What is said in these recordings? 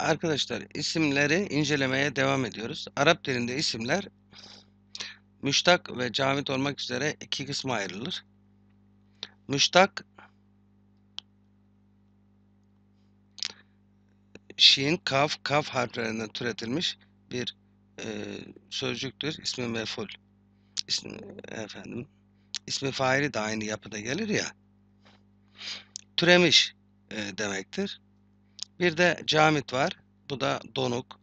Arkadaşlar isimleri incelemeye devam ediyoruz. Arap dilinde isimler müştak ve camit olmak üzere iki kısma ayrılır. Müştak şin, kaf kaf harflerinden türetilmiş bir e, sözcüktür. İsmi meful. İsmi, efendim, ismi faili de aynı yapıda gelir ya. Türemiş e, demektir. Bir de camit var. Bu da donuk,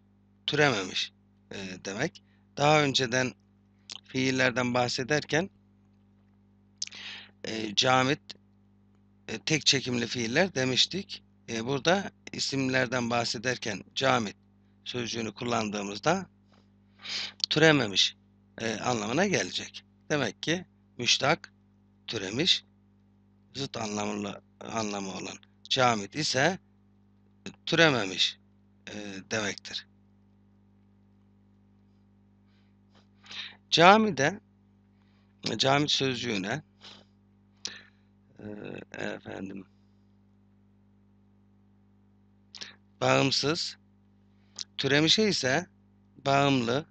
türememiş e, demek. Daha önceden fiillerden bahsederken e, camit e, tek çekimli fiiller demiştik. E, burada isimlerden bahsederken camit sözcüğünü kullandığımızda türememiş e, anlamına gelecek. Demek ki müştak türemiş, zıt anlamlı anlamı olan camit ise türememiş e, demektir. Camide cami sözcüğüne e, efendim bağımsız türemiş ise bağımlı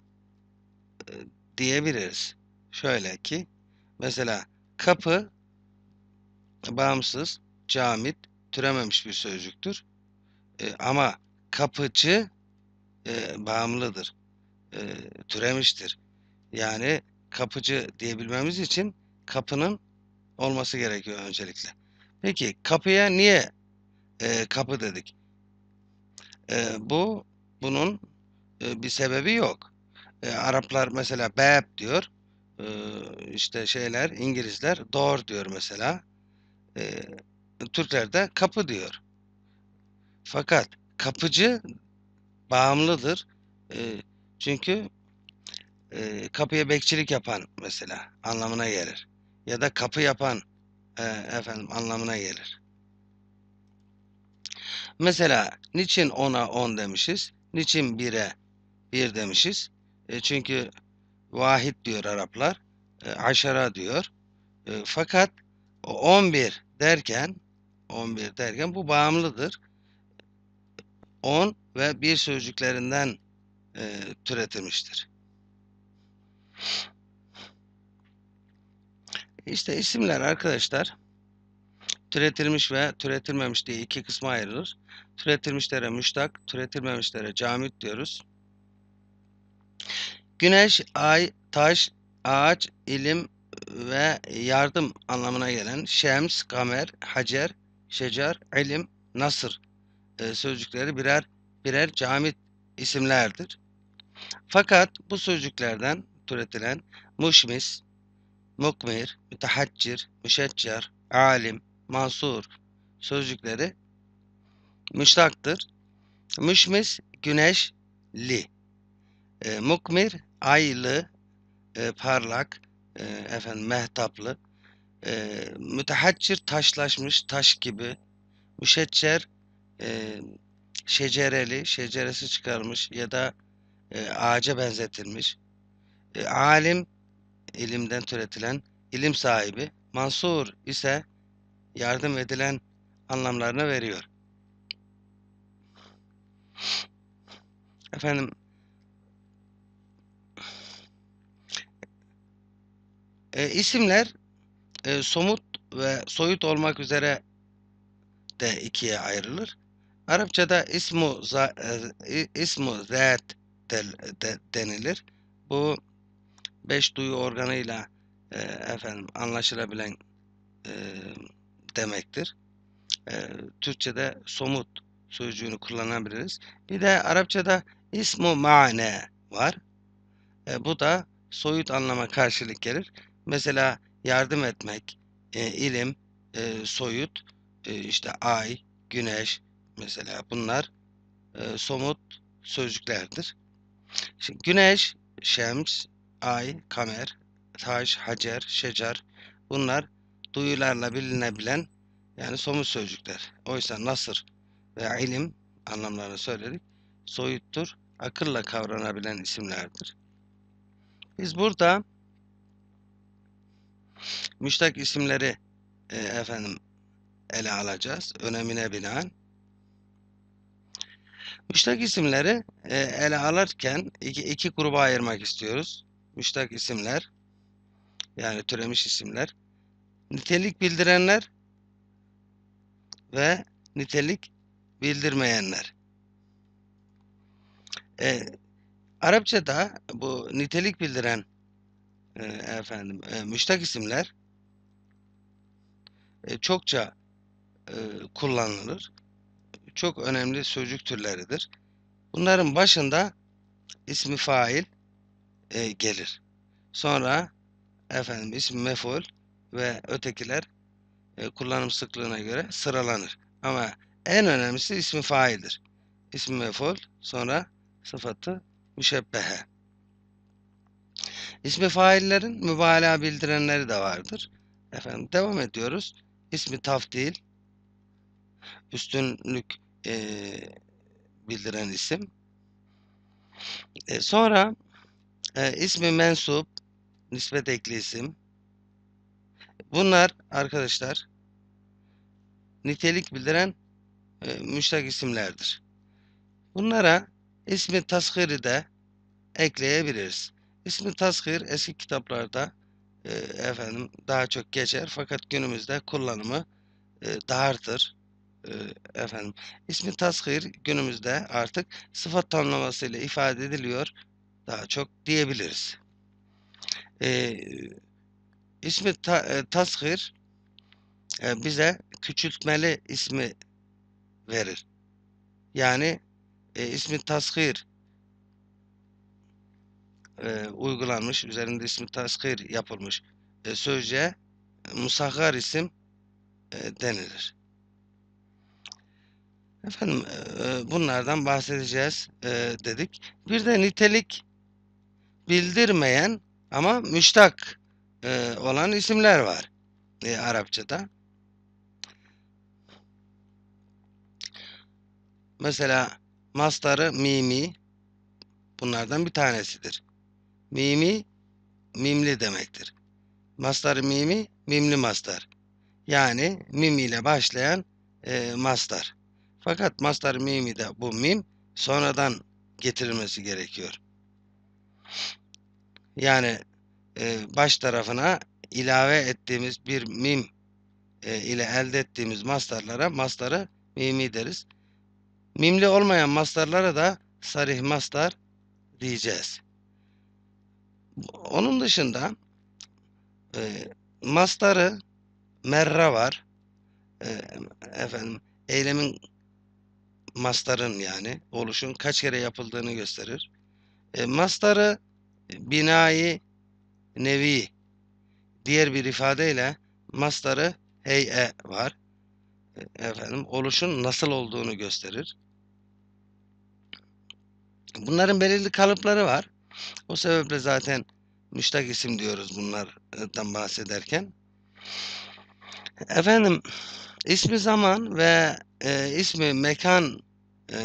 e, diyebiliriz. Şöyle ki mesela kapı bağımsız, camit türememiş bir sözcüktür. E, ama kapıcı e, bağımlıdır. E, türemiştir. Yani kapıcı diyebilmemiz için kapının olması gerekiyor öncelikle. Peki kapıya niye e, kapı dedik? E, bu bunun e, bir sebebi yok. E, Araplar mesela bab diyor. E, işte şeyler İngilizler door diyor mesela. E, Türkler de kapı diyor. Fakat kapıcı bağımlıdır. E, çünkü e, kapıya bekçilik yapan mesela anlamına gelir. Ya da kapı yapan e, efendim anlamına gelir. Mesela niçin ona on demişiz? Niçin bire bir demişiz? E, çünkü vahid diyor Araplar. E, aşara diyor. E, fakat bir derken on bir derken bu bağımlıdır. 10 ve bir sözcüklerinden e, türetilmiştir. İşte isimler arkadaşlar türetilmiş ve türetilmemiş diye iki kısma ayrılır. Türetilmişlere müştak, türetilmemişlere camit diyoruz. Güneş, ay, taş, ağaç, ilim ve yardım anlamına gelen şems, kamer, hacer, şecar, ilim, nasır e, sözcükleri birer birer cami isimlerdir. Fakat bu sözcüklerden türetilen muşmis, mukmir, mütehaccir, müşeccer, alim, mansur sözcükleri müştaktır. Müşmis güneşli, e, mukmir aylı, e, parlak, e, efendim mehtaplı, e, mütehaccir taşlaşmış taş gibi, müşeccer e, şecereli, şeceresi çıkarmış ya da e, ağaca benzetilmiş. E, alim, ilimden türetilen, ilim sahibi. Mansur ise yardım edilen anlamlarını veriyor. Efendim, e, isimler e, somut ve soyut olmak üzere de ikiye ayrılır. Arapçada ismu za, e, ismu zat del, de, denilir. Bu beş duyu organıyla e, efendim anlaşılabilen e, demektir. E, Türkçe'de somut sözcüğünü kullanabiliriz. Bir de Arapçada ismu mane var. E, bu da soyut anlama karşılık gelir. Mesela yardım etmek, e, ilim, e, soyut, e, işte ay, güneş, Mesela bunlar e, somut sözcüklerdir. Şimdi güneş, şems, ay, kamer, taş, hacer, şecer bunlar duyularla bilinebilen yani somut sözcükler. Oysa nasır ve ilim anlamlarını söyledik. Soyuttur, akılla kavranabilen isimlerdir. Biz burada müştak isimleri e, efendim ele alacağız. Önemine binaen Müştak isimleri e, ele alırken iki, iki gruba ayırmak istiyoruz. Müştak isimler yani türemiş isimler. Nitelik bildirenler ve nitelik bildirmeyenler. E, Arapçada bu nitelik bildiren e, efendim e, müştak isimler e, çokça e, kullanılır çok önemli sözcük türleridir. Bunların başında ismi fail e, gelir. Sonra efendim ismi meful ve ötekiler e, kullanım sıklığına göre sıralanır. Ama en önemlisi ismi faildir. İsmi meful sonra sıfatı müşebbehe. İsmi faillerin mübalağa bildirenleri de vardır. Efendim devam ediyoruz. İsmi taftil, üstünlük e, bildiren isim. E, sonra e, ismi mensup, nispet ekli isim. Bunlar arkadaşlar nitelik bildiren e, müştak isimlerdir. Bunlara ismi tasgiri de ekleyebiliriz. İsmi tasgir eski kitaplarda e, efendim daha çok geçer fakat günümüzde kullanımı e, dardır e, efendim ismi tasgir günümüzde artık sıfat tamlamasıyla ifade ediliyor daha çok diyebiliriz. E, ismi ta, e, tasgir e, bize küçültmeli ismi verir. Yani e, ismi tasgir e, uygulanmış, üzerinde ismi tasgir yapılmış e, sözce e, musahhar isim e, denilir. Efendim e, bunlardan bahsedeceğiz e, dedik. Bir de nitelik bildirmeyen ama müştak e, olan isimler var e, Arapçada. Mesela mastarı mimi bunlardan bir tanesidir. Mimi mimli demektir. Mastarı mimi mimli mastar. Yani mim ile başlayan e, mastar. Fakat mastar mimi de bu mim sonradan getirilmesi gerekiyor. Yani e, baş tarafına ilave ettiğimiz bir mim e, ile elde ettiğimiz mastarlara mastarı mimi deriz. Mimli olmayan mastarlara da sarih mastar diyeceğiz. Onun dışında e, mastarı merra var. E, efendim eylemin Masların yani oluşun kaç kere yapıldığını gösterir. E, mastarı e, binayı nevi diğer bir ifadeyle mastarı hey'e var. E, efendim oluşun nasıl olduğunu gösterir. Bunların belirli kalıpları var. O sebeple zaten müştak isim diyoruz bunlardan bahsederken. Efendim ismi zaman ve e, ismi mekan e,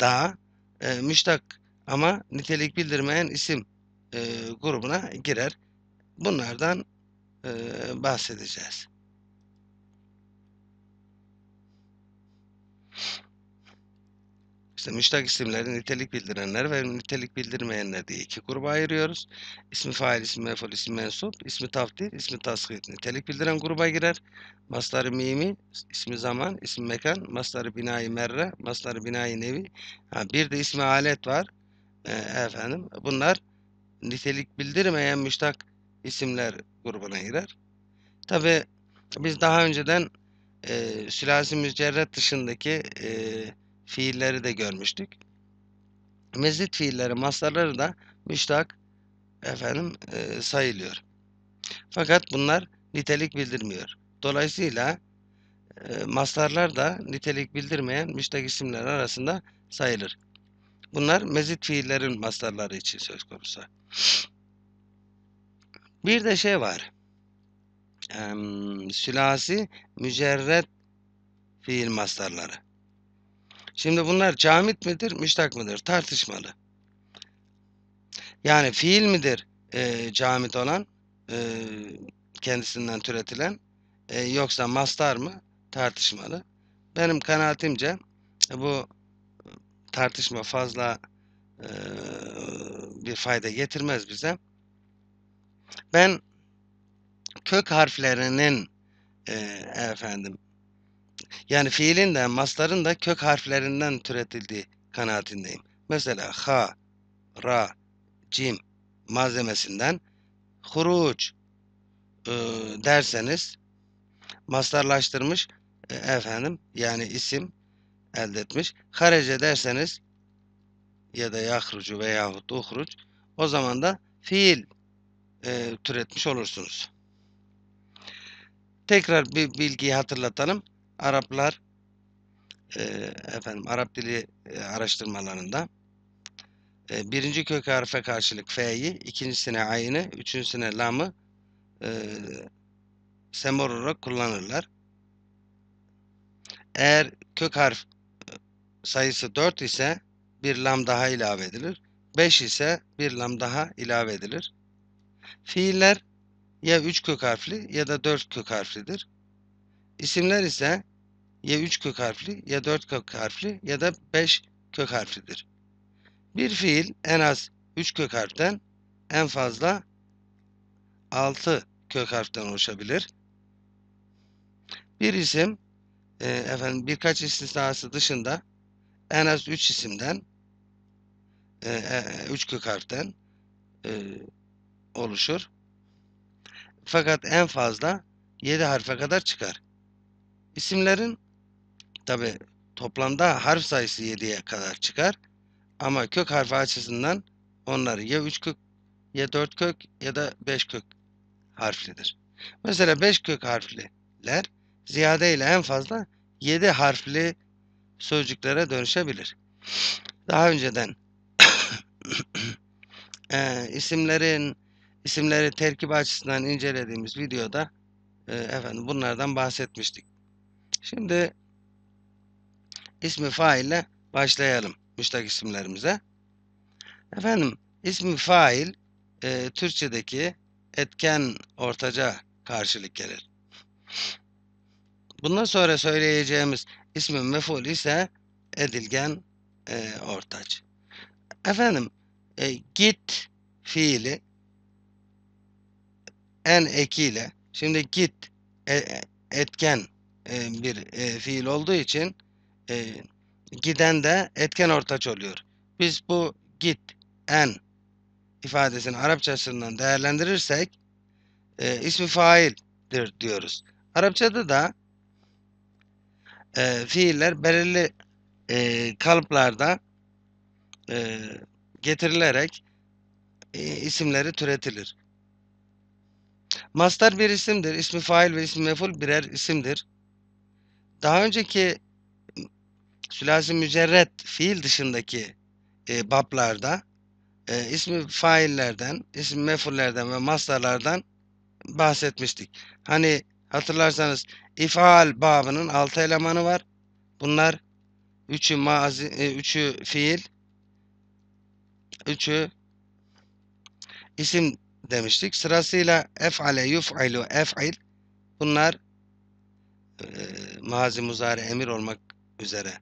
da e, müştak ama nitelik bildirmeyen isim e, grubuna girer. Bunlardan e, bahsedeceğiz. İşte müştak isimleri nitelik bildirenler ve nitelik bildirmeyenler diye iki gruba ayırıyoruz. İsmi fail, ismi meful, ismi mensup, ismi tafdil, ismi taskit. Nitelik bildiren gruba girer. Masları mimi, ismi zaman, ismi mekan, masları binayı merre, masları binayı nevi. Ha, bir de ismi alet var. Ee, efendim bunlar nitelik bildirmeyen müştak isimler grubuna girer. Tabi biz daha önceden e, sülasi mücerret dışındaki e, fiilleri de görmüştük. Mezit fiilleri, mastarları da müştak efendim e, sayılıyor. Fakat bunlar nitelik bildirmiyor. Dolayısıyla e, mastarlar da nitelik bildirmeyen müştak isimler arasında sayılır. Bunlar mezit fiillerin mastarları için söz konusu. Bir de şey var. E, sülasi mücerret fiil mastarları. Şimdi bunlar camit midir, müştak mıdır? Tartışmalı. Yani fiil midir e, camit olan, e, kendisinden türetilen, e, yoksa mastar mı? Tartışmalı. Benim kanaatimce e, bu tartışma fazla e, bir fayda getirmez bize. Ben kök harflerinin e, efendim yani fiilin de masların da kök harflerinden türetildiği kanaatindeyim. Mesela ha, ra, cim malzemesinden huruç e, ıı, derseniz mastarlaştırmış e, efendim yani isim elde etmiş. Harece derseniz ya da yahrucu veyahut uhruç o zaman da fiil e, türetmiş olursunuz. Tekrar bir bilgiyi hatırlatalım. Araplar e, efendim Arap dili e, araştırmalarında e, birinci kök harfe karşılık F'yi, ikincisine A'yını, üçüncüsüne Lam'ı e, semor olarak kullanırlar. Eğer kök harf e, sayısı 4 ise bir lam daha ilave edilir. 5 ise bir lam daha ilave edilir. Fiiller ya 3 kök harfli ya da 4 kök harflidir. İsimler ise ya 3 kök harfli, ya 4 kök harfli ya da 5 kök harflidir. Bir fiil en az 3 kök harften en fazla 6 kök harften oluşabilir. Bir isim e, efendim birkaç istisnası dışında en az 3 isimden 3 e, e, üç kök harften e, oluşur. Fakat en fazla 7 harfe kadar çıkar. İsimlerin tabi toplamda harf sayısı 7'ye kadar çıkar. Ama kök harfi açısından onları ya 3 kök ya 4 kök ya da 5 kök harflidir. Mesela 5 kök harfliler ziyade ile en fazla 7 harfli sözcüklere dönüşebilir. Daha önceden e, isimlerin isimleri terkip açısından incelediğimiz videoda e, efendim bunlardan bahsetmiştik. Şimdi ismi faille başlayalım müştak isimlerimize. Efendim ismi fail e, Türkçedeki etken ortaca karşılık gelir. Bundan sonra söyleyeceğimiz ismi meful ise edilgen e, ortaç. Efendim e, git fiili en ekiyle şimdi git e, e etken e, bir e, fiil olduğu için e, giden de etken ortaç oluyor. Biz bu git, en ifadesini Arapçasından değerlendirirsek e, ismi faildir diyoruz. Arapçada da fiiller belirli e, kalıplarda getirilerek isimleri türetilir. Mastar bir isimdir. İsmi fail ve ismi meful birer isimdir daha önceki sülasi mücerret fiil dışındaki e, bablarda e, ismi faillerden, ismi mefullerden ve maslarlardan bahsetmiştik. Hani hatırlarsanız ifal babının altı elemanı var. Bunlar üçü mazi, e, üçü fiil, üçü isim demiştik. Sırasıyla ef'ale, yuf'ilu, ef'il bunlar e, mazi muzari emir olmak üzere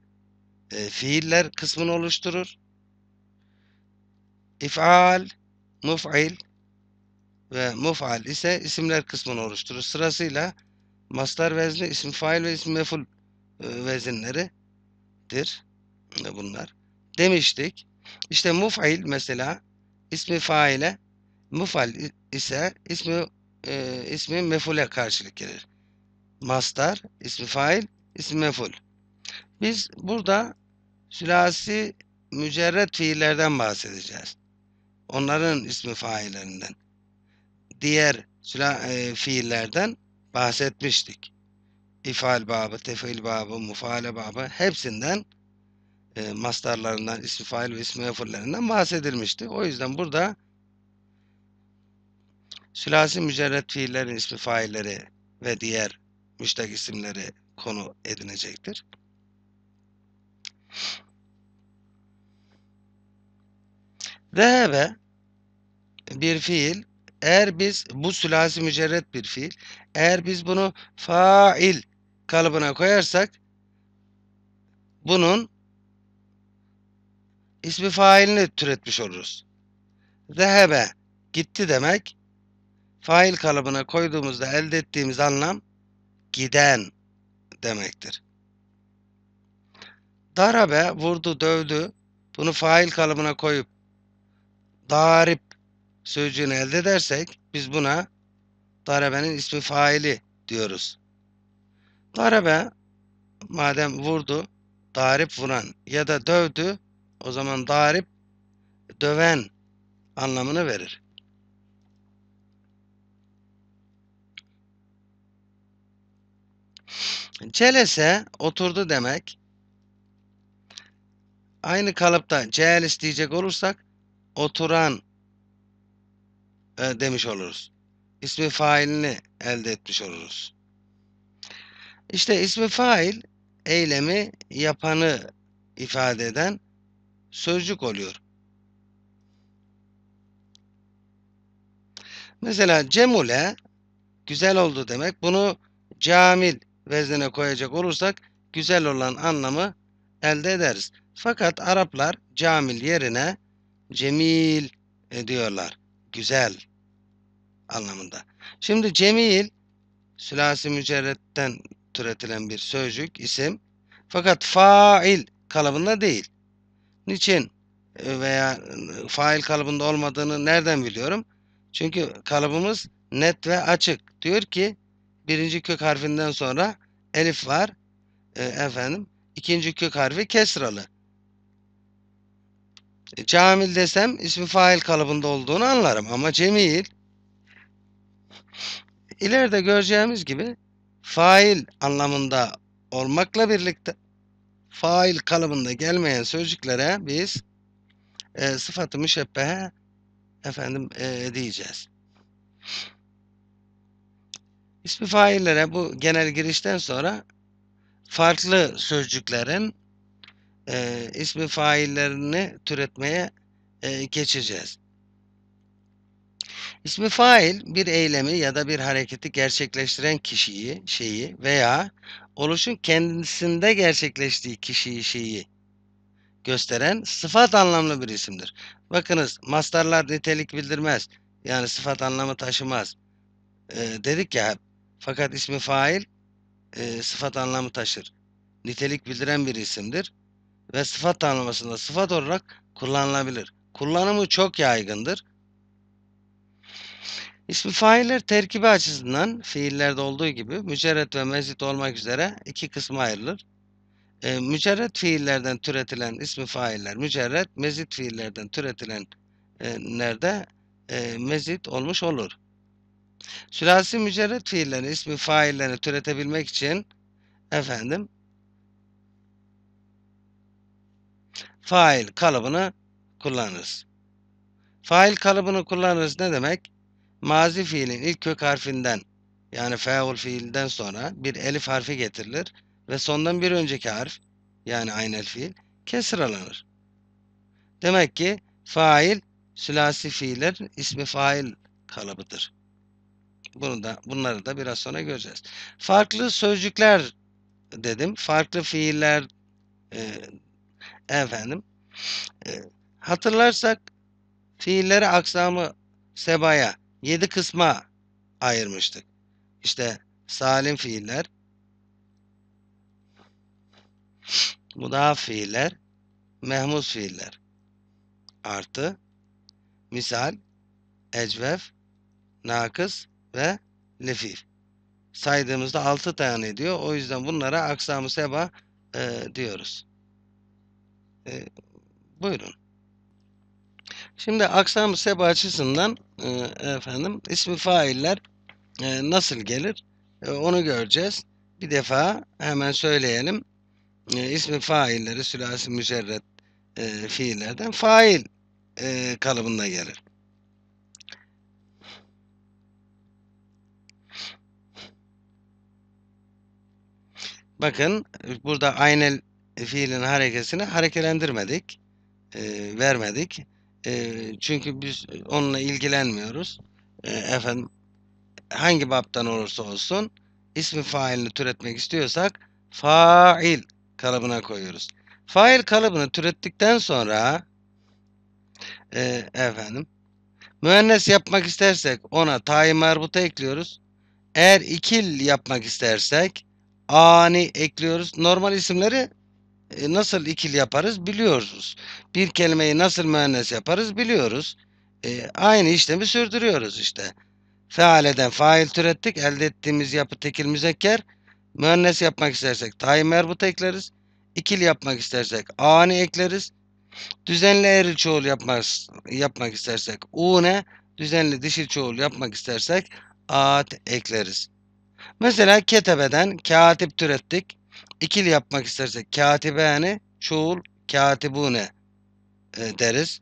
e, fiiller kısmını oluşturur. İf'al, muf'il ve muf'al ise isimler kısmını oluşturur. Sırasıyla mastar vezni, isim fail ve isim meful e, vezinleridir e, bunlar. Demiştik. İşte muf'il mesela ismi faile, muf'al ise ismi e, ismi mefule karşılık gelir mastar, ismi fail, ismi meful. Biz burada sülasi mücerret fiillerden bahsedeceğiz. Onların ismi faillerinden. Diğer süla, e, fiillerden bahsetmiştik. İfal babı, tefil babı, mufale babı hepsinden e, mastarlarından, ismi fail ve ismi mefullerinden bahsedilmişti. O yüzden burada sülasi mücerret fiillerin ismi failleri ve diğer müştak isimleri konu edinecektir. Zehebe bir fiil. Eğer biz bu sülasi mücerret bir fiil. Eğer biz bunu fail kalıbına koyarsak bunun ismi failini türetmiş oluruz. Zehebe gitti demek. Fail kalıbına koyduğumuzda elde ettiğimiz anlam giden demektir. Darabe vurdu, dövdü. Bunu fail kalıbına koyup darip sözcüğünü elde edersek biz buna darabenin ismi faili diyoruz. Darabe madem vurdu, darip vuran ya da dövdü o zaman darip döven anlamını verir. Çelese oturdu demek. Aynı kalıpta celis diyecek olursak oturan e, demiş oluruz. İsmi failini elde etmiş oluruz. İşte ismi fail eylemi yapanı ifade eden sözcük oluyor. Mesela cemule güzel oldu demek. Bunu camil veznine koyacak olursak güzel olan anlamı elde ederiz. Fakat Araplar camil yerine cemil diyorlar. Güzel anlamında. Şimdi cemil sülasi mücerretten türetilen bir sözcük, isim. Fakat fail kalıbında değil. Niçin e, veya e, fail kalıbında olmadığını nereden biliyorum? Çünkü kalıbımız net ve açık. Diyor ki birinci kök harfinden sonra elif var. E, efendim İkinci kök harfi kesralı. E, camil desem ismi fail kalıbında olduğunu anlarım ama cemil ileride göreceğimiz gibi fail anlamında olmakla birlikte fail kalıbında gelmeyen sözcüklere biz e, sıfatı müşebbehe efendim e, diyeceğiz. İsmi faillere bu genel girişten sonra farklı sözcüklerin e, ismi faillerini türetmeye e, geçeceğiz. İsmi fail bir eylemi ya da bir hareketi gerçekleştiren kişiyi, şeyi veya oluşun kendisinde gerçekleştiği kişiyi, şeyi gösteren sıfat anlamlı bir isimdir. Bakınız mastarlar nitelik bildirmez. Yani sıfat anlamı taşımaz. Ee, dedik ya fakat ismi fail e, sıfat anlamı taşır. Nitelik bildiren bir isimdir. Ve sıfat tanımasında sıfat olarak kullanılabilir. Kullanımı çok yaygındır. İsmi failler terkibi açısından fiillerde olduğu gibi mücerret ve mezit olmak üzere iki kısma ayrılır. E, mücerret fiillerden türetilen ismi failler mücerret, mezit fiillerden türetilenlerde e, mezit olmuş olur. Sülasi mücerret fiillerini, ismi faillerini türetebilmek için efendim fail kalıbını kullanırız. Fail kalıbını kullanırız ne demek? Mazi fiilin ilk kök harfinden yani feul fiilden sonra bir elif harfi getirilir ve sondan bir önceki harf yani aynel fiil kesir alınır. Demek ki fail sülasi fiiller ismi fail kalıbıdır. Bunu da, bunları da biraz sonra göreceğiz. Farklı sözcükler dedim. Farklı fiiller e, efendim. E, hatırlarsak fiilleri aksamı sebaya, yedi kısma ayırmıştık. İşte salim fiiller, mudaaf fiiller, mehmus fiiller artı misal, ecvef, nakıs, ve lefif. Saydığımızda 6 tane ediyor. O yüzden bunlara aksamı seba e, diyoruz. E, buyurun. Şimdi aksamı seba açısından e, efendim ismi failler e, nasıl gelir? E, onu göreceğiz. Bir defa hemen söyleyelim. E, ismi failleri sülasi mücerret e, fiillerden fail e, kalıbında gelir. Bakın burada aynel fiilin harekesini harekelendirmedik. E, vermedik. E, çünkü biz onunla ilgilenmiyoruz. E, efendim hangi baptan olursa olsun ismi failini türetmek istiyorsak fail kalıbına koyuyoruz. Fail kalıbını türettikten sonra e, efendim müennes yapmak istersek ona tayin merbuta ekliyoruz. Eğer ikil yapmak istersek ani ekliyoruz. Normal isimleri e, nasıl ikili yaparız biliyoruz. Bir kelimeyi nasıl müennes yaparız biliyoruz. E, aynı işlemi sürdürüyoruz işte. Fealeden fail türettik. Elde ettiğimiz yapı tekil müzekker. Müennes yapmak istersek tay merbut ekleriz. İkili yapmak istersek ani ekleriz. Düzenli eril çoğul yapmak, yapmak istersek une, düzenli dişil çoğul yapmak istersek at ekleriz. Mesela ketebeden katip türettik. İkili yapmak istersek katibeni, çoğul, katibune e, deriz.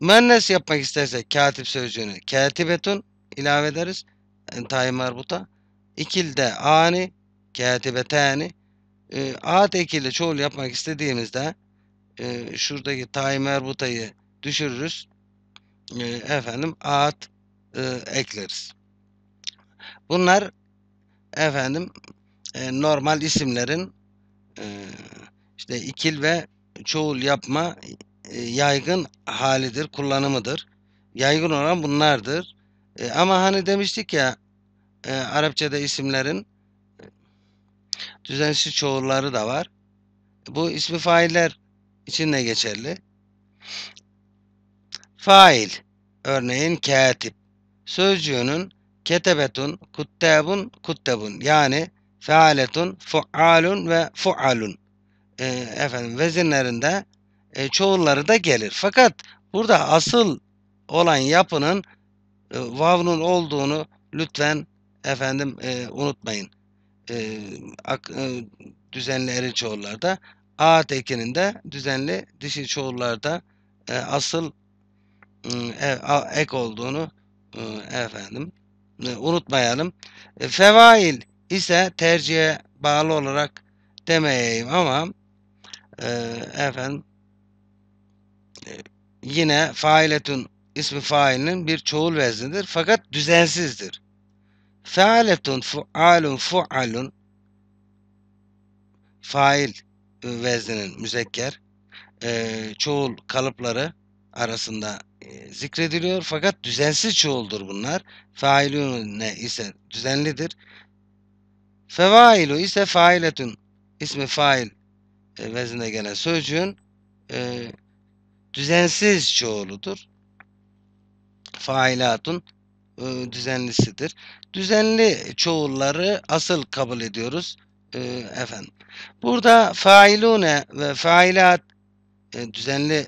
Mennes yapmak istersek katip sözcüğünü katibetun ilave ederiz. Entay marbuta. İkilde ani, katibetani. E, at ekili çoğul yapmak istediğimizde e, şuradaki tay merbutayı düşürürüz. E, efendim at e, ekleriz. Bunlar efendim e, normal isimlerin e, işte ikil ve çoğul yapma e, yaygın halidir, kullanımıdır. Yaygın olan bunlardır. E, ama hani demiştik ya e, Arapçada isimlerin e, düzensiz çoğulları da var. Bu ismi failler için de geçerli. Fail, örneğin katip, sözcüğünün ketebetun, kuttabun, kuttabun. Yani faaletun, fualun ve fualun. E, efendim vezinlerinde e, çoğulları da gelir. Fakat burada asıl olan yapının e, vav'nun olduğunu lütfen efendim e, unutmayın. E, ak, e, düzenli eril çoğullarda. A tekinin düzenli dişi çoğullarda e, asıl ıı, e, ek olduğunu e, efendim ee, unutmayalım. E, fevail ise tercihe bağlı olarak demeyeyim ama e, efendim e, yine failetun ismi failinin bir çoğul veznidir fakat düzensizdir. Fealetun fualun fualun fail e, vezninin müzekker e, çoğul kalıpları arasında e, zikrediliyor fakat düzensiz çoğuldur bunlar. Failune ise düzenlidir. Fevailu ise failetun ismi fail e, vezine gelen sözcüğün e, düzensiz çoğuludur. Failatun e, düzenlisidir. Düzenli çoğulları asıl kabul ediyoruz. E, efendim. Burada failune ve failat e, düzenli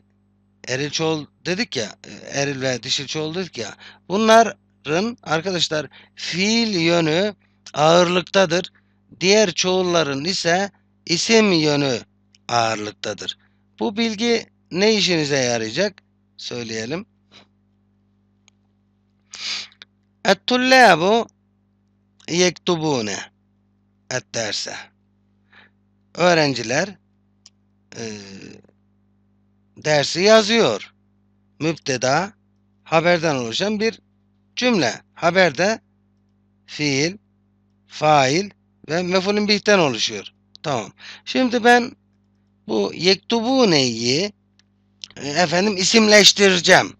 eril çoğul dedik ya e, eril ve dişil çoğul dedik ya. Bunların arkadaşlar fiil yönü ağırlıktadır. Diğer çoğulların ise isim yönü ağırlıktadır. Bu bilgi ne işinize yarayacak? Söyleyelim. Et-tullabu yektubune et-derse. Öğrenciler e, dersi yazıyor müpteda, haberden oluşan bir cümle. Haberde fiil, fail ve mefulün bihten oluşuyor. Tamam. Şimdi ben bu yektubuneyi e, efendim isimleştireceğim.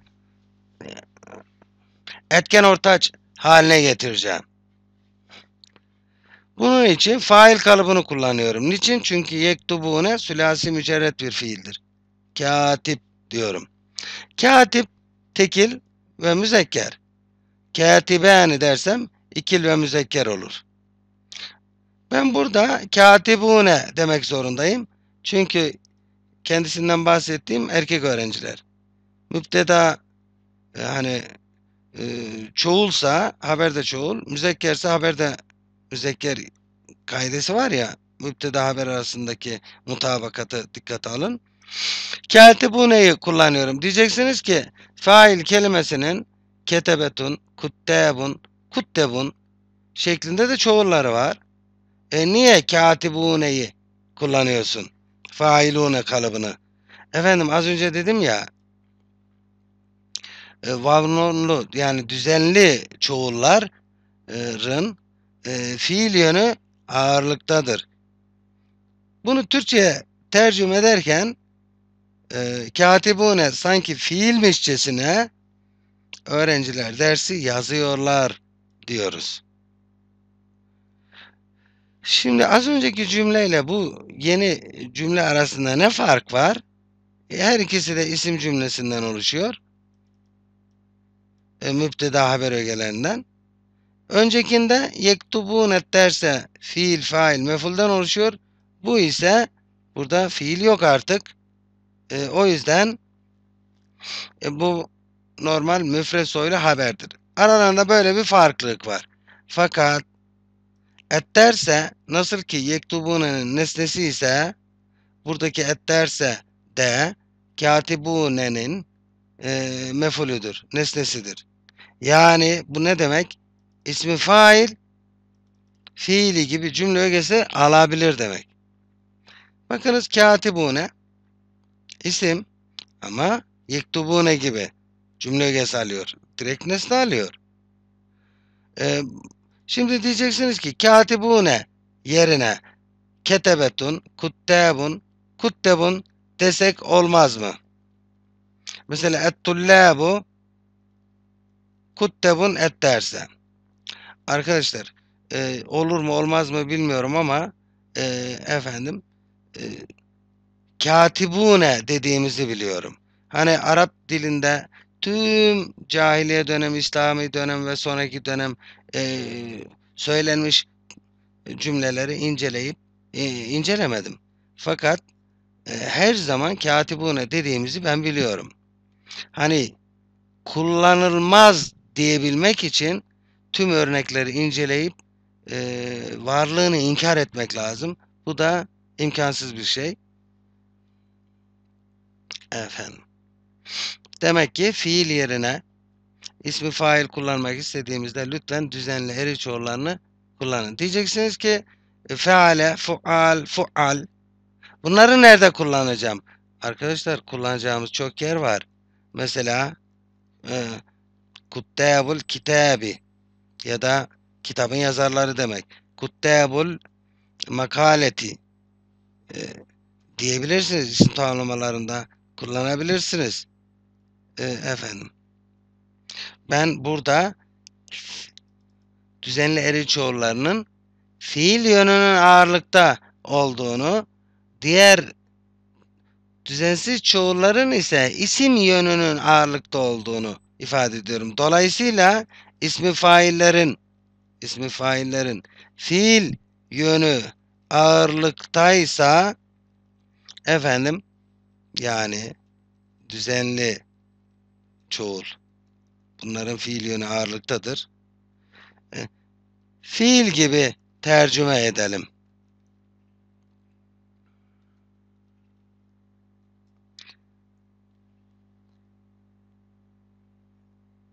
Etken ortaç haline getireceğim. Bunun için fail kalıbını kullanıyorum. Niçin? Çünkü yektubune sülasi mücerret bir fiildir. Katip diyorum. Katip tekil ve müzekker. Katibani dersem ikil ve müzekker olur. Ben burada katibune demek zorundayım. Çünkü kendisinden bahsettiğim erkek öğrenciler. Müpteda yani e, e, çoğulsa haber de çoğul, müzekkerse haber de müzekker kaidesi var ya müpteda haber arasındaki mutabakatı dikkate alın. Katibune'yi kullanıyorum. Diyeceksiniz ki fail kelimesinin ketebetun, kuttebun, kuttebun şeklinde de çoğulları var. E niye katibune'yi kullanıyorsun? Failune kalıbını. Efendim az önce dedim ya e, yani düzenli çoğulların e, fiil yönü ağırlıktadır. Bunu Türkçe'ye tercüme ederken e, ee, katibune sanki fiilmişçesine öğrenciler dersi yazıyorlar diyoruz. Şimdi az önceki cümleyle bu yeni cümle arasında ne fark var? Her ikisi de isim cümlesinden oluşuyor. E, müpteda haber ögelerinden. Öncekinde yektubune derse fiil, fail, mefulden oluşuyor. Bu ise burada fiil yok artık. E, o yüzden e, bu normal müfret soylu haberdir. Aralarında böyle bir farklılık var. Fakat etterse nasıl ki yektubunenin nesnesi ise buradaki etterse de katibunenin e, mefulüdür, nesnesidir. Yani bu ne demek? İsmi fail fiili gibi cümle ögesi alabilir demek. Bakınız katibune isim ama yektubu ne gibi cümle ögesi alıyor. Direkt nesne alıyor. Ee, şimdi diyeceksiniz ki ne yerine ketebetun, kuttebun, kuttebun desek olmaz mı? Mesela ettullabu kuttebun et derse. Arkadaşlar e, olur mu olmaz mı bilmiyorum ama e, efendim e, katibune dediğimizi biliyorum. Hani Arap dilinde tüm cahiliye dönem, İslami dönem ve sonraki dönem e, söylenmiş cümleleri inceleyip e, incelemedim. Fakat e, her zaman katibune dediğimizi ben biliyorum. Hani kullanılmaz diyebilmek için tüm örnekleri inceleyip e, varlığını inkar etmek lazım. Bu da imkansız bir şey. Efendim. Demek ki fiil yerine ismi fail kullanmak istediğimizde lütfen düzenli eri çoğullarını kullanın. Diyeceksiniz ki e, feale, fual, fual. Bunları nerede kullanacağım? Arkadaşlar kullanacağımız çok yer var. Mesela e, kuttabul kitabi ya da kitabın yazarları demek. Kuttabul makaleti e, diyebilirsiniz isim tanımlarında kullanabilirsiniz. E, efendim. Ben burada düzenli eri çoğullarının fiil yönünün ağırlıkta olduğunu, diğer düzensiz çoğulların ise isim yönünün ağırlıkta olduğunu ifade ediyorum. Dolayısıyla ismi faillerin ismi faillerin fiil yönü ağırlıktaysa efendim yani düzenli çoğul. Bunların fiil yönü ağırlıktadır. E, fiil gibi tercüme edelim.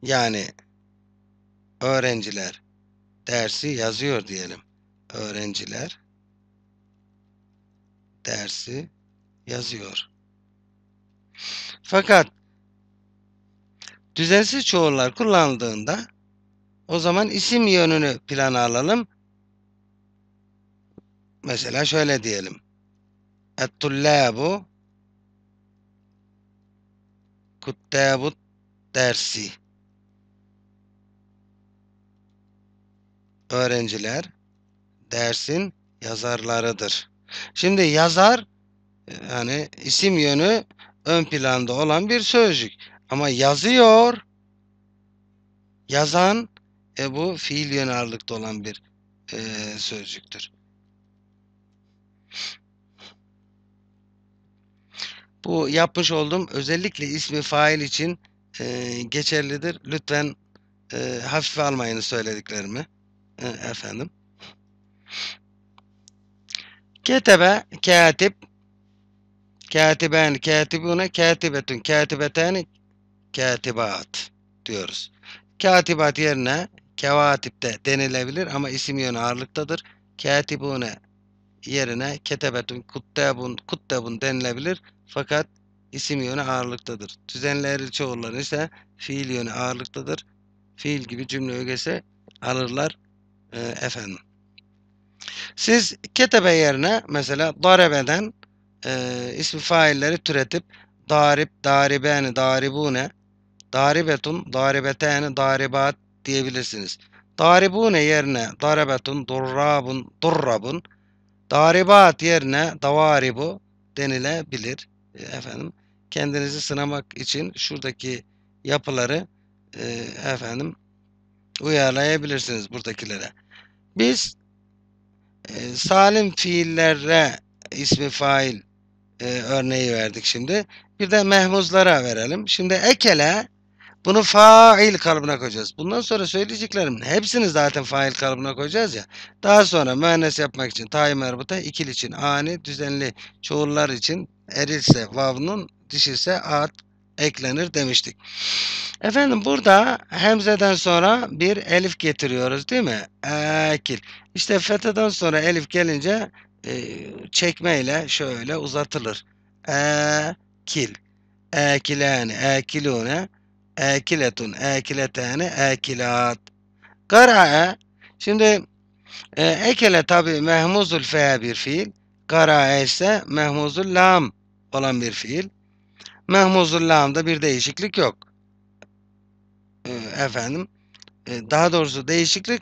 Yani öğrenciler dersi yazıyor diyelim. Öğrenciler dersi yazıyor. Fakat düzensiz çoğullar kullandığında o zaman isim yönünü plana alalım. Mesela şöyle diyelim. Et-tullabu kuttabut dersi. Öğrenciler dersin yazarlarıdır. Şimdi yazar yani isim yönü ön planda olan bir sözcük. Ama yazıyor. Yazan e bu fiil yön ağırlıkta olan bir e, sözcüktür. Bu yapmış olduğum özellikle ismi fail için e, geçerlidir. Lütfen e, hafife almayın söylediklerimi. E, efendim. Ketebe katip Katiben, katibune, katibetün, katibeten, katibat diyoruz. Katibat yerine kevatipte denilebilir ama isim yönü ağırlıktadır. Katibune yerine ketebetün, kuttabun, kuttabun denilebilir. Fakat isim yönü ağırlıktadır. Düzenli eril ise fiil yönü ağırlıktadır. Fiil gibi cümle ögesi alırlar e, efendim. Siz ketebe yerine mesela darebeden e, ismi failleri türetip darib, daribeni, daribune, daribetun, daribeteni, daribat diyebilirsiniz. Daribune yerine darabetun, durrabun, durrabun, daribat yerine davaribu denilebilir. E, efendim kendinizi sınamak için şuradaki yapıları e, efendim uyarlayabilirsiniz buradakilere. Biz e, salim fiillere ismi fail e, örneği verdik şimdi. Bir de mehmuzlara verelim. Şimdi ekele bunu fail kalıbına koyacağız. Bundan sonra söyleyeceklerimin hepsini zaten fail kalıbına koyacağız ya. Daha sonra mühendis yapmak için tay merbuta, ikil için ani, düzenli çoğullar için erilse vavnun, dişilse at eklenir demiştik. Efendim burada hemzeden sonra bir elif getiriyoruz değil mi? Ekil. İşte fetadan sonra elif gelince e, çekmeyle şöyle uzatılır. Ekil, ekilani, ekilune, ekiletun, ekiletani, ekilat. Kara'a, şimdi e, ekele tabi mehmuzul fe'e bir fiil. Kara'a ise mehmuzul lam olan bir fiil. Mehmuzul lam'da bir değişiklik yok. E, efendim, e, daha doğrusu değişiklik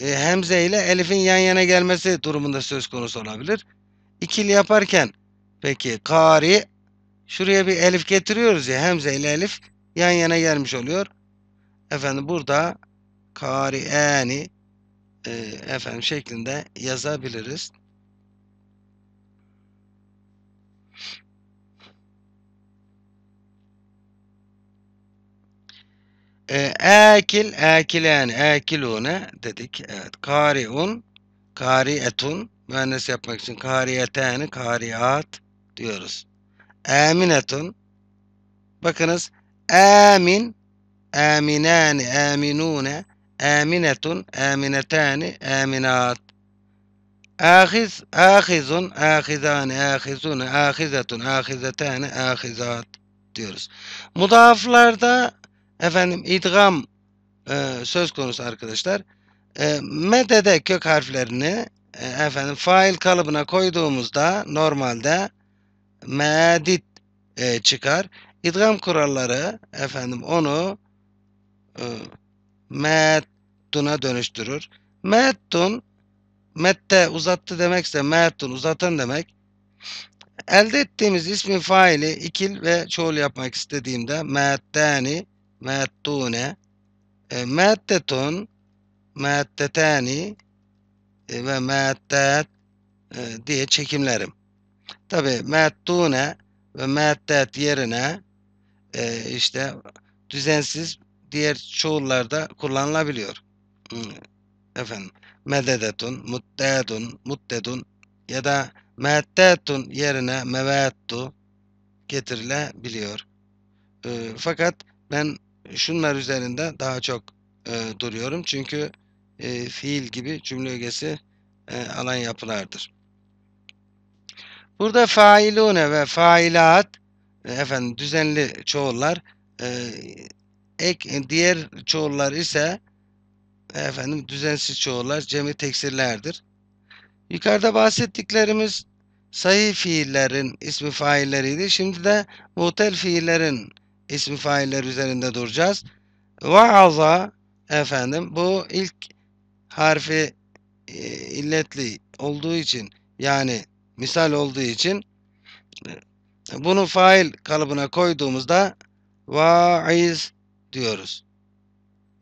e, hemze ile elifin yan yana gelmesi durumunda söz konusu olabilir. İkili yaparken peki kari şuraya bir elif getiriyoruz ya hemze ile elif yan yana gelmiş oluyor. Efendim burada kari Eni e, efendim şeklinde yazabiliriz. Akil, e, akilen, akilune dedik. Evet. Kariun, karietun. Mühendis yapmak için kariyeteni, kariyat diyoruz. Eminetun. Bakınız. Emin, aminani, eminune, eminetun, emineteni, eminat. Ahiz, ahizun, ahizani, ahizune, ahizetun, ahizetani, ahizat diyoruz. Mudaflarda efendim idgam e, söz konusu arkadaşlar. E, medede kök harflerini e, efendim fail kalıbına koyduğumuzda normalde medit e, çıkar. İdgam kuralları efendim onu e, medduna dönüştürür. Meddun mette uzattı demekse meddun uzatan demek. Elde ettiğimiz ismin faili ikil ve çoğul yapmak istediğimde meddani mettune e, mettetun mettetani e, ve mettet e, diye çekimlerim. Tabi mettune ve mettet yerine e, işte düzensiz diğer çoğullarda kullanılabiliyor. Efendim mededetun, muttedun, muttedun ya da mettetun yerine mevettu getirilebiliyor. E, fakat ben şunlar üzerinde daha çok e, duruyorum. Çünkü e, fiil gibi cümle ögesi e, alan yapılardır. Burada failune ve failat e, efendim düzenli çoğullar e, ek diğer çoğullar ise efendim düzensiz çoğullar cemi teksirlerdir. Yukarıda bahsettiklerimiz sahih fiillerin ismi failleriydi. Şimdi de mutel fiillerin ismi failler üzerinde duracağız. Vaaza efendim bu ilk harfi e, illetli olduğu için yani misal olduğu için e, bunu fail kalıbına koyduğumuzda vaiz diyoruz.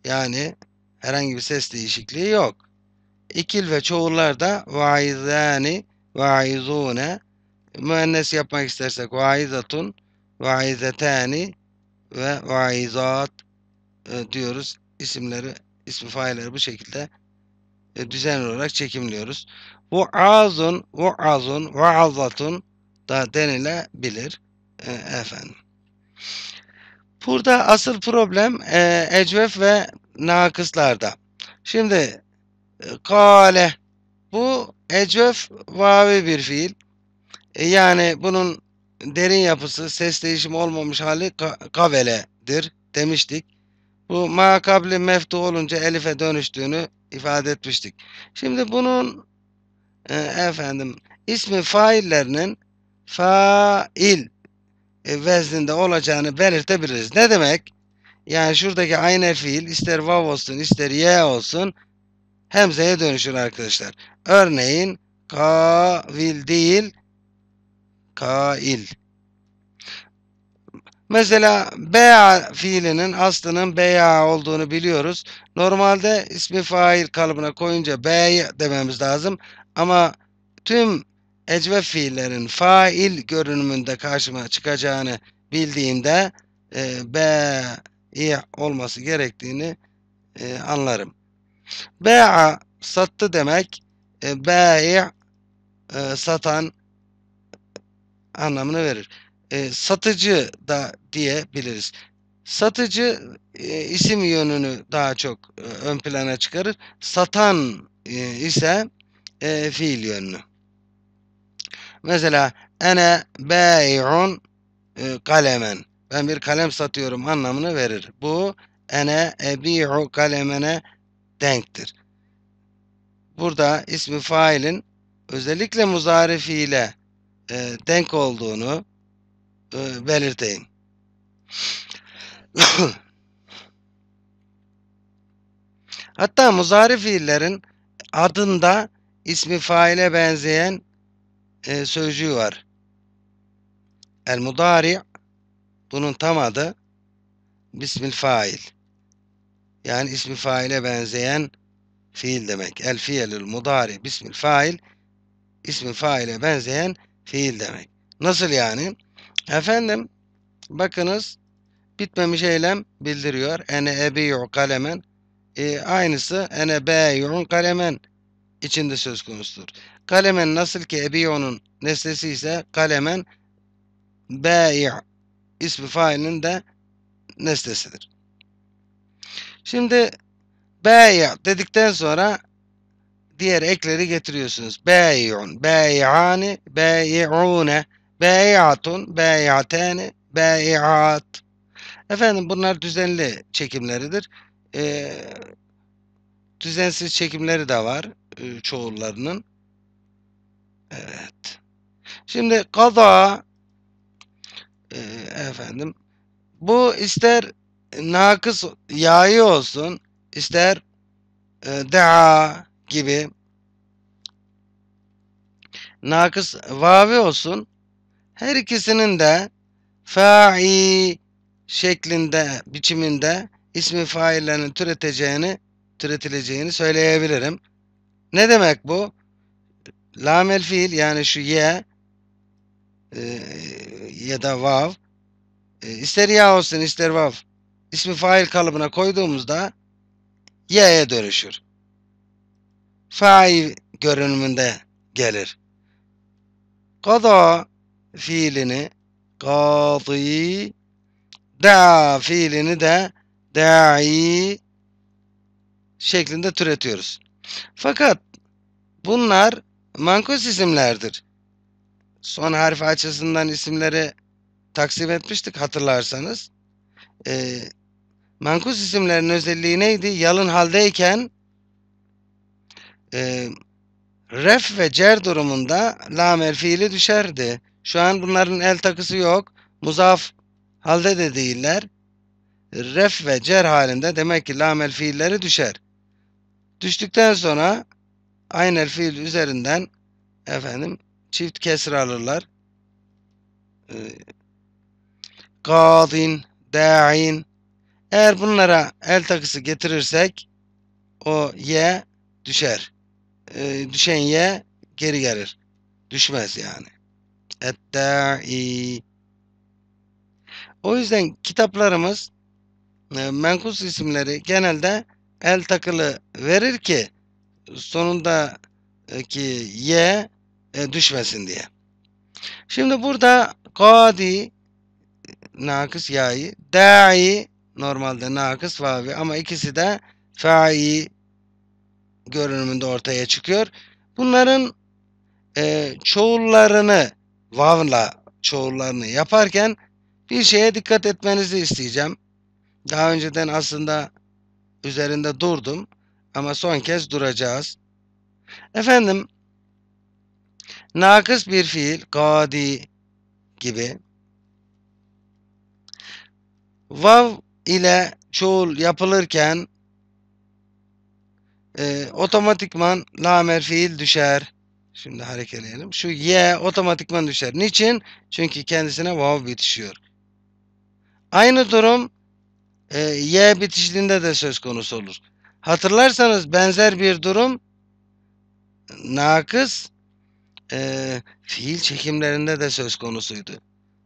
Yani herhangi bir ses değişikliği yok. İkil ve çoğullarda vaizani, vaizune, müennes yapmak istersek vaizatun, vaizetani, ve vaizat e, diyoruz. İsimleri, ismi failleri bu şekilde e, düzenli olarak çekimliyoruz. bu azun Vuazun, vuazun, vaazatun da denilebilir e, efendim. Burada asıl problem e, ecvef ve nakıslarda. Şimdi e, kale bu ecvef vavi bir fiil. E, yani bunun derin yapısı ses değişimi olmamış hali ka kaveledir demiştik. Bu makabli meftu olunca elife dönüştüğünü ifade etmiştik. Şimdi bunun e, efendim ismi faillerinin fail e, vezninde olacağını belirtebiliriz. Ne demek? Yani şuradaki aynı fiil ister vav olsun ister ye olsun hemzeye dönüşür arkadaşlar. Örneğin kavil değil kail. Mesela bea fiilinin aslının bea olduğunu biliyoruz. Normalde ismi fail kalıbına koyunca be dememiz lazım. Ama tüm ecve fiillerin fail görünümünde karşıma çıkacağını bildiğimde e, be iyi olması gerektiğini e, anlarım. Bea sattı demek. E, Bea e, satan anlamını verir. E, satıcı da diyebiliriz. Satıcı e, isim yönünü daha çok e, ön plana çıkarır. Satan e, ise e, fiil yönünü. Mesela ene bey'un e, kalemen. Ben bir kalem satıyorum anlamını verir. Bu ene ebi'u kalemene denktir. Burada ismi failin özellikle muzarifiyle e, denk olduğunu e, belirteyim. Hatta muzari fiillerin adında ismi faile benzeyen e, sözcüğü var. El mudari bunun tam adı bismil fail. Yani ismi faile benzeyen fiil demek. El fiyelül mudari bismil fail ismi faile benzeyen Fiil demek. Nasıl yani? Efendim bakınız bitmemiş eylem bildiriyor. Ene ebiyu kalemen. E, aynısı ene beyun kalemen içinde söz konusudur. Kalemen nasıl ki ebiyonun nesnesi ise kalemen beyi ismi failinin de nesnesidir. Şimdi beyi dedikten sonra diğer ekleri getiriyorsunuz. Bey'un, bey'ani, bey'une, bey'atun, bey'ateni, bey'at. Efendim bunlar düzenli çekimleridir. E, düzensiz çekimleri de var e, çoğullarının. Evet. Şimdi kaza e, efendim bu ister nakıs yayı olsun ister e, daha gibi nakıs vavi olsun. Her ikisinin de fa'i şeklinde, biçiminde ismi faillerinin türeteceğini, türetileceğini söyleyebilirim. Ne demek bu? Lamel fiil yani şu ye e, ya da vav e, ister ya olsun ister vav ismi fail kalıbına koyduğumuzda ye'ye dönüşür fail görünümünde gelir. Kaza fiilini kazi da fiilini de da'i şeklinde türetiyoruz. Fakat bunlar mankus isimlerdir. Son harf açısından isimleri taksim etmiştik hatırlarsanız. Ee, mankus isimlerin özelliği neydi? Yalın haldeyken e, ref ve cer durumunda lamel fiili düşerdi. Şu an bunların el takısı yok. Muzaf halde de değiller. Ref ve cer halinde demek ki lamel fiilleri düşer. Düştükten sonra aynel fiil üzerinden efendim çift kesir alırlar. E, ee, Gadin, da'in. Eğer bunlara el takısı getirirsek o ye düşer düşen e, ye geri gelir. Düşmez yani. Etta'i O yüzden kitaplarımız e, menkus isimleri genelde el takılı verir ki sonunda ki ye düşmesin diye. Şimdi burada kadi nakıs yayı, da'i normalde nakıs vavi ama ikisi de fa'i görünümünde ortaya çıkıyor. Bunların e, çoğullarını vavla çoğullarını yaparken bir şeye dikkat etmenizi isteyeceğim. Daha önceden aslında üzerinde durdum ama son kez duracağız. Efendim nakıs bir fiil gadi gibi vav ile çoğul yapılırken e, otomatikman lamer fiil düşer. Şimdi hareketleyelim Şu y otomatikman düşer. Niçin? Çünkü kendisine vav bitişiyor. Aynı durum e, y bitişliğinde de söz konusu olur. Hatırlarsanız benzer bir durum nakıs e, fiil çekimlerinde de söz konusuydu.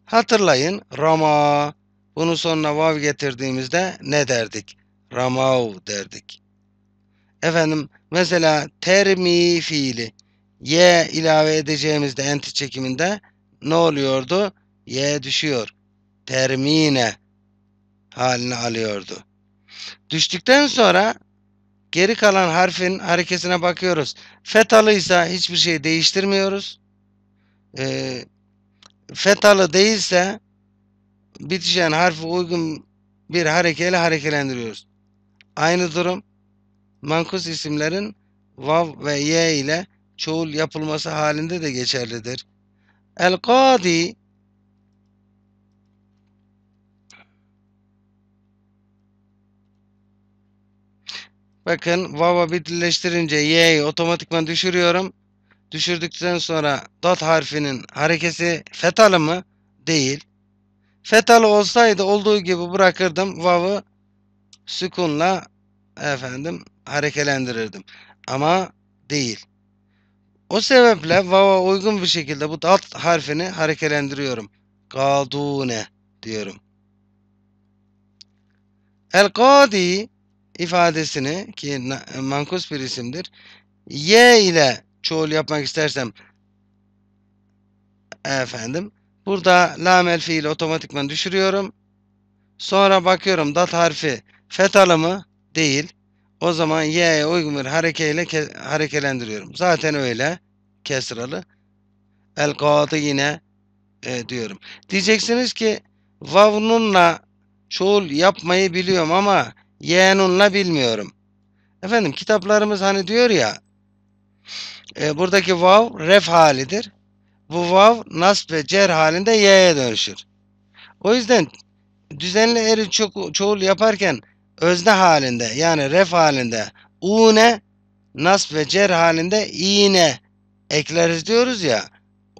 Hatırlayın rama bunun sonuna vav getirdiğimizde ne derdik? ramau derdik. Efendim mesela termi fiili y ilave edeceğimizde enti çekiminde ne oluyordu? Y düşüyor. Termine halini alıyordu. Düştükten sonra geri kalan harfin hareketine bakıyoruz. Fetalıysa hiçbir şey değiştirmiyoruz. E, fetalı değilse bitişen harfi uygun bir harekeyle hareketlendiriyoruz. Aynı durum mankus isimlerin vav ve ye ile çoğul yapılması halinde de geçerlidir. El-Kadi Bakın vava birleştirince y'yi otomatikman düşürüyorum. Düşürdükten sonra dat harfinin harekesi fetalı mı? Değil. Fetalı olsaydı olduğu gibi bırakırdım vavı sükunla efendim harekelendirirdim. Ama değil. O sebeple vava uygun bir şekilde bu alt harfini harekelendiriyorum. Gadune diyorum. El Gadi ifadesini ki mankus bir isimdir. Y ile çoğul yapmak istersem efendim burada lam el fiili otomatikman düşürüyorum. Sonra bakıyorum dat harfi fetalı mı? Değil. O zaman y'ye uygun bir harekeyle harekelendiriyorum. Zaten öyle. Kesralı. El katı yine e, diyorum. Diyeceksiniz ki vavnunla çoğul yapmayı biliyorum ama yeğenunla bilmiyorum. Efendim kitaplarımız hani diyor ya e, buradaki vav ref halidir. Bu vav nasb ve cer halinde y'ye dönüşür. O yüzden düzenli eri ço çoğul yaparken özne halinde yani ref halinde une nasb ve cer halinde iğne ekleriz diyoruz ya.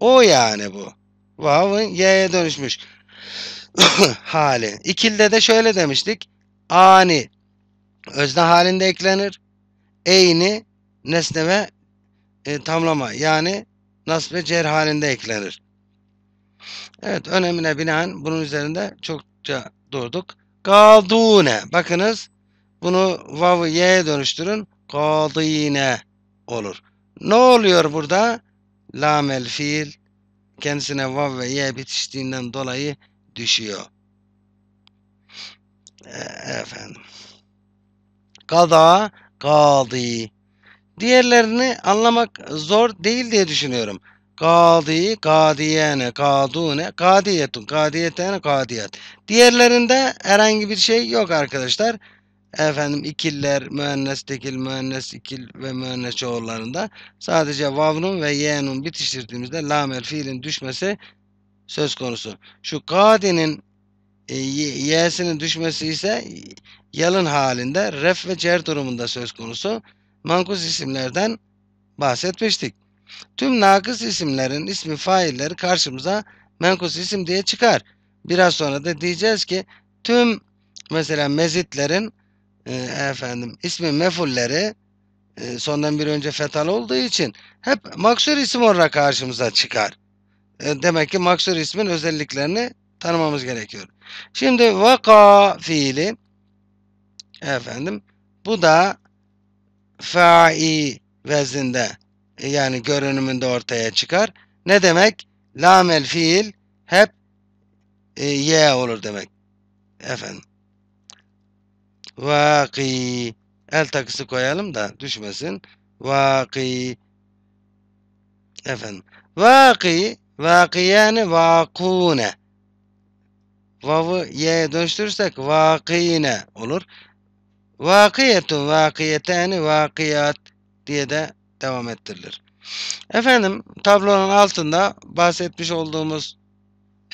O yani bu. Vav'ın y'ye dönüşmüş hali. İkilde de şöyle demiştik. Ani özne halinde eklenir. Eyni nesne ve e, tamlama yani nasb ve cer halinde eklenir. Evet önemine binaen bunun üzerinde çokça durduk. Kadune. Bakınız bunu vav'ı y'ye dönüştürün. Kadine olur. Ne oluyor burada? Lamel fiil kendisine vav ve ye bitiştiğinden dolayı düşüyor. E, efendim. Kada, kadi. Diğerlerini anlamak zor değil diye düşünüyorum. Kadi, gadiyene, gadune, kadiyetun, gadiyetene, kadiyat. Diğerlerinde herhangi bir şey yok arkadaşlar. Efendim ikiller, müennes, tekil, müennes, ikil ve müennes çoğullarında. Sadece vavnun ve yenun bitiştirdiğimizde lamel fiilin düşmesi söz konusu. Şu kadi'nin e, y'sinin düşmesi ise yalın halinde ref ve cer durumunda söz konusu. Mankus isimlerden bahsetmiştik. Tüm nakıs isimlerin ismi failleri karşımıza menkus isim diye çıkar. Biraz sonra da diyeceğiz ki tüm mesela mezitlerin e, efendim ismi mefulleri e, sondan bir önce fetal olduğu için hep maksur isim olarak karşımıza çıkar. E, demek ki maksur ismin özelliklerini tanımamız gerekiyor. Şimdi vaka fiili efendim bu da fa'i vezinde e, yani görünümünde ortaya çıkar. Ne demek? Lamel fiil hep e, ye olur demek. Efendim. Vaki. El takısı koyalım da düşmesin. Vaki. Efendim. Vaki. Vaki yani vakune. Vav'ı ye'ye dönüştürürsek vakine olur. Vakiyetun, vakiyetani, vakiyat diye de devam ettirilir. Efendim tablonun altında bahsetmiş olduğumuz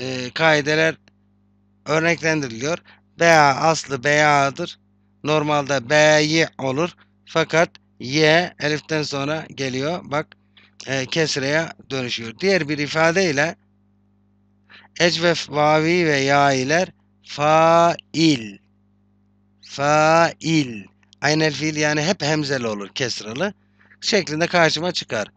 e, kaideler örneklendiriliyor. BA aslı BA'dır. Normalde B'yi olur. Fakat Y eliften sonra geliyor. Bak e, kesreye dönüşüyor. Diğer bir ifadeyle ecvef vavi ve yailer fail fail aynel fiil yani hep hemzeli olur kesralı şeklinde karşıma çıkar.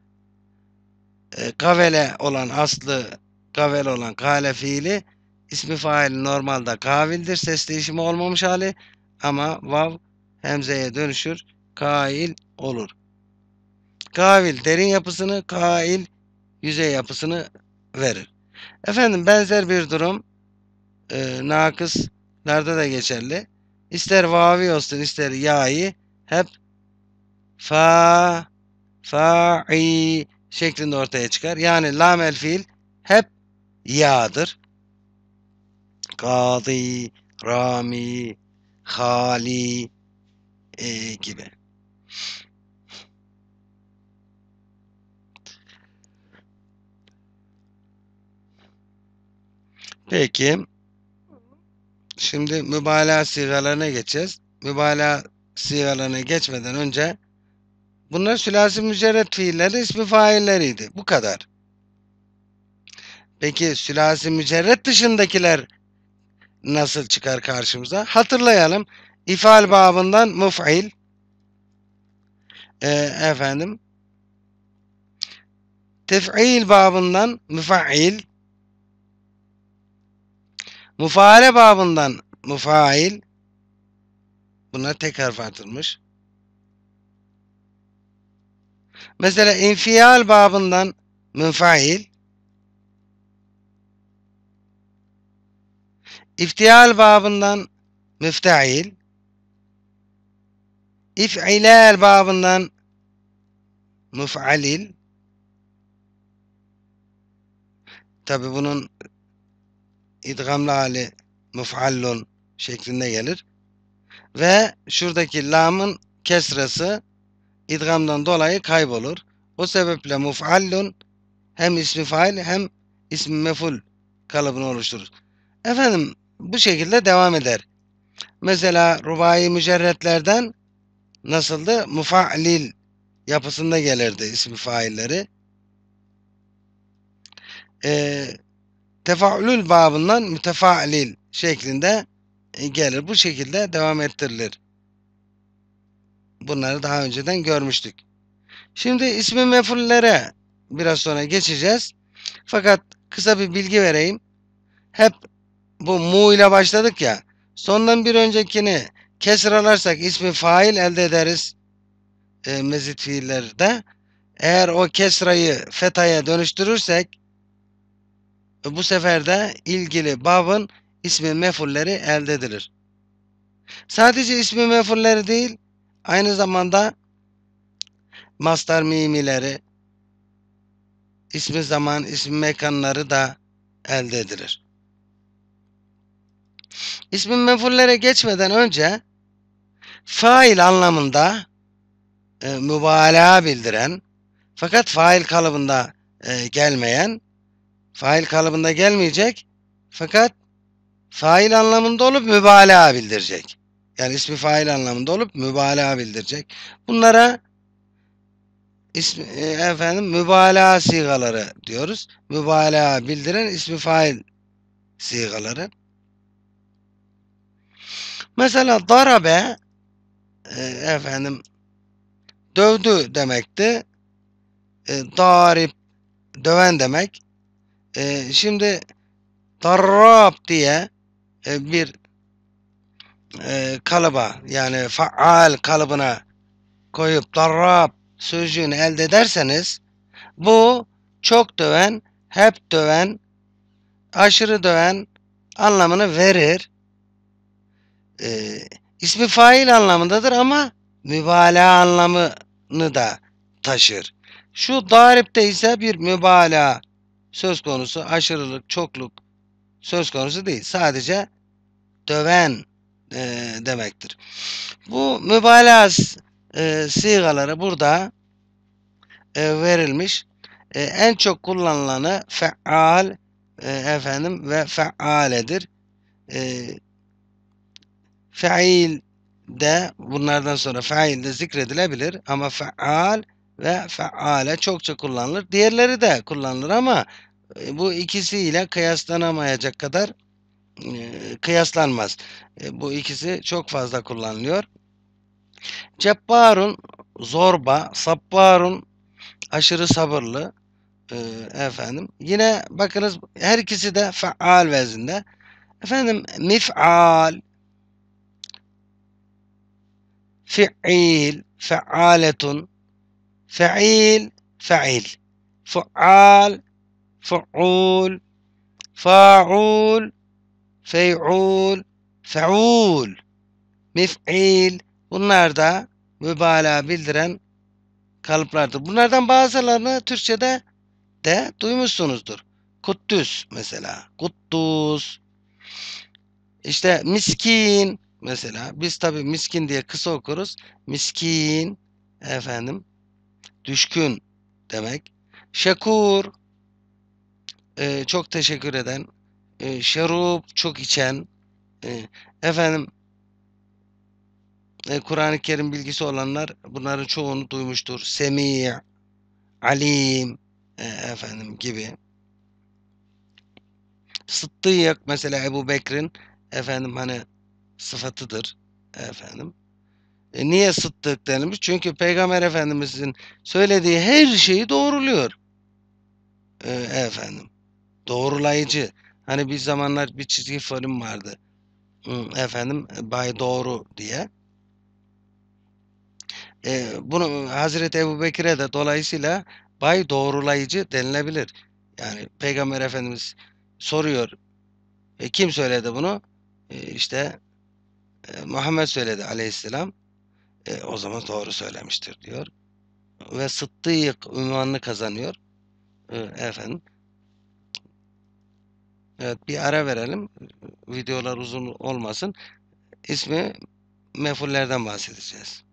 E, kavele olan aslı kavele olan kale fiili ismi faili normalde kavildir. Ses değişimi olmamış hali ama vav hemzeye dönüşür. Kail olur. Kavil derin yapısını, kail yüzey yapısını verir. Efendim benzer bir durum e, nakıslarda da geçerli. İster vavi olsun ister yayi hep fa fa'i şeklinde ortaya çıkar. Yani lam el fiil hep ya'dır. Kazi, rami, hali e, gibi. Peki. Şimdi mübalağa sigalarına geçeceğiz. Mübalağa sigalarına geçmeden önce Bunlar sülasi mücerret fiilleri ismi failleriydi. Bu kadar. Peki sülasi mücerret dışındakiler nasıl çıkar karşımıza? Hatırlayalım. İfal babından muf'il e, efendim tef'il babından müfa'il mufaale babından mufail buna tekrar harf Mesela infial babından münfail, iftial babından müftail, if'ilal babından muf'alil, tabi bunun idgamlı hali muf'allun şeklinde gelir. Ve şuradaki lamın kesrası idgamdan dolayı kaybolur. O sebeple mufallun hem ismi fail hem ismi meful kalıbını oluşturur. Efendim bu şekilde devam eder. Mesela rubai mücerretlerden nasıldı? Mufa'lil yapısında gelirdi ismi failleri. E, ee, tefaülül babından mütefa'lil şeklinde gelir. Bu şekilde devam ettirilir. Bunları daha önceden görmüştük. Şimdi ismi mefullere biraz sonra geçeceğiz. Fakat kısa bir bilgi vereyim. Hep bu mu ile başladık ya. Sondan bir öncekini kesralarsak ismi fail elde ederiz. E, mezit fiillerde. Eğer o kesrayı fetaya dönüştürürsek e, bu sefer de ilgili babın ismi mefulleri elde edilir. Sadece ismi mefulleri değil, Aynı zamanda master mimileri, ismi zaman, ismi mekanları da elde edilir. İsmin mefullere geçmeden önce fail anlamında e, mübalağa bildiren fakat fail kalıbında e, gelmeyen fail kalıbında gelmeyecek fakat fail anlamında olup mübalağa bildirecek. Yani ismi fail anlamında olup mübalağa bildirecek. Bunlara ismi, e, efendim mübalağa sigaları diyoruz. Mübalağa bildiren ismi fail sigaları. Mesela darabe e, efendim dövdü demekti. E, darip döven demek. şimdi darab diye bir ee, kalıba yani faal kalıbına koyup darrab sözcüğünü elde ederseniz bu çok döven, hep döven, aşırı döven anlamını verir. E, ismi fail anlamındadır ama mübalağa anlamını da taşır. Şu daripte ise bir mübalağa söz konusu, aşırılık, çokluk söz konusu değil. Sadece döven e, demektir. Bu mübalağa e, sigaları burada e, verilmiş. E, en çok kullanılanı feal e, efendim ve fealedir. E, feil de bunlardan sonra fail de zikredilebilir ama faal ve faale çokça kullanılır. Diğerleri de kullanılır ama e, bu ikisiyle kıyaslanamayacak kadar e, kıyaslanmaz. E, bu ikisi çok fazla kullanılıyor. Cebbarun zorba, sabbarun aşırı sabırlı e, efendim. Yine bakınız her ikisi de faal vezinde. Efendim mif'al fi'il fe'aletun fe'il fe'il fu'al fu'ul fa'ul fey'ul, fe'ul, mif'il bunlar da mübalağa bildiren kalıplardır. Bunlardan bazılarını Türkçe'de de duymuşsunuzdur. Kuddüs mesela. Kuddus. İşte miskin mesela. Biz tabi miskin diye kısa okuruz. Miskin efendim düşkün demek. Şekur e, çok teşekkür eden e, şarap çok içen, e, efendim e, Kur'an-ı Kerim bilgisi olanlar bunların çoğunu duymuştur. Semih, alim, e, efendim gibi. Sıddık mesela Ebu Bekir'in efendim hani sıfatıdır efendim. E niye sıddık denilmiş? Çünkü Peygamber Efendimizin söylediği her şeyi doğruluyor. E, efendim. Doğrulayıcı. Hani bir zamanlar bir çizgi film vardı. Efendim Bay Doğru diye. E, bunu Hazreti Ebu Bekir'e de dolayısıyla Bay Doğrulayıcı denilebilir. Yani Peygamber Efendimiz soruyor. E, kim söyledi bunu? E, işte e, Muhammed söyledi aleyhisselam. E, o zaman doğru söylemiştir diyor. Ve Sıddık ünvanını kazanıyor. E, efendim Evet bir ara verelim. Videolar uzun olmasın. İsmi mefullerden bahsedeceğiz.